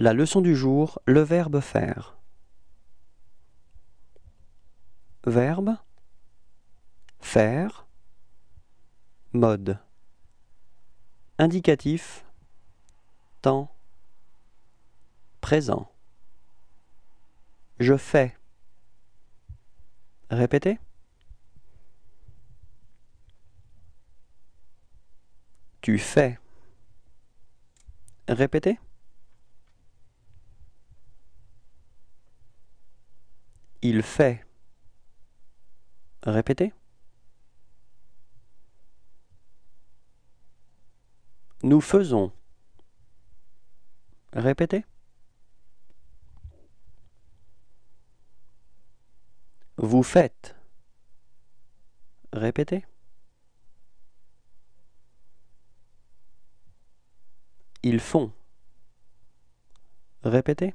La leçon du jour, le verbe faire. Verbe Faire Mode Indicatif Temps Présent Je fais Répétez Tu fais Répétez Il fait. Répétez. Nous faisons. Répétez. Vous faites. Répétez. Ils font. Répétez.